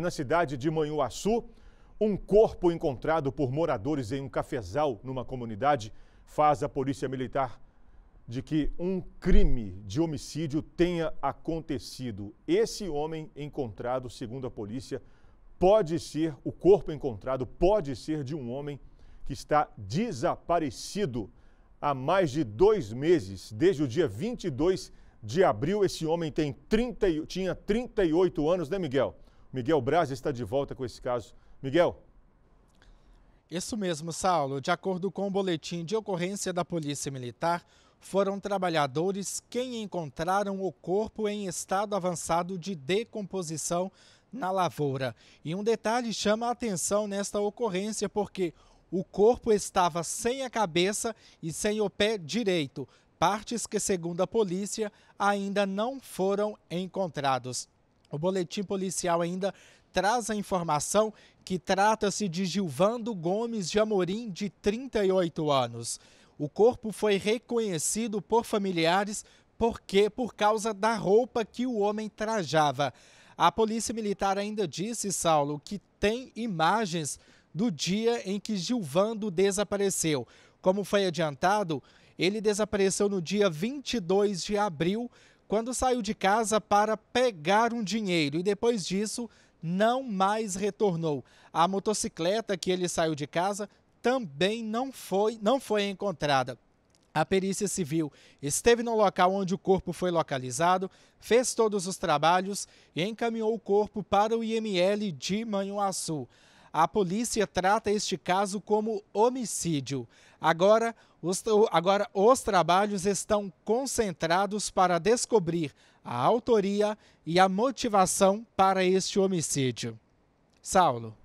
Na cidade de Manhuaçu, um corpo encontrado por moradores em um cafezal numa comunidade faz a polícia militar de que um crime de homicídio tenha acontecido. Esse homem encontrado, segundo a polícia, pode ser, o corpo encontrado pode ser de um homem que está desaparecido há mais de dois meses, desde o dia 22 de abril. Esse homem tem 30, tinha 38 anos, né, Miguel? Miguel Braz está de volta com esse caso. Miguel. Isso mesmo, Saulo. De acordo com o boletim de ocorrência da Polícia Militar, foram trabalhadores quem encontraram o corpo em estado avançado de decomposição na lavoura. E um detalhe chama a atenção nesta ocorrência, porque o corpo estava sem a cabeça e sem o pé direito, partes que, segundo a polícia, ainda não foram encontrados. O boletim policial ainda traz a informação que trata-se de Gilvando Gomes de Amorim, de 38 anos. O corpo foi reconhecido por familiares porque por causa da roupa que o homem trajava. A polícia militar ainda disse, Saulo, que tem imagens do dia em que Gilvando desapareceu. Como foi adiantado, ele desapareceu no dia 22 de abril quando saiu de casa para pegar um dinheiro e depois disso não mais retornou. A motocicleta que ele saiu de casa também não foi, não foi encontrada. A perícia civil esteve no local onde o corpo foi localizado, fez todos os trabalhos e encaminhou o corpo para o IML de Manhuaçu a polícia trata este caso como homicídio. Agora os, agora, os trabalhos estão concentrados para descobrir a autoria e a motivação para este homicídio. Saulo.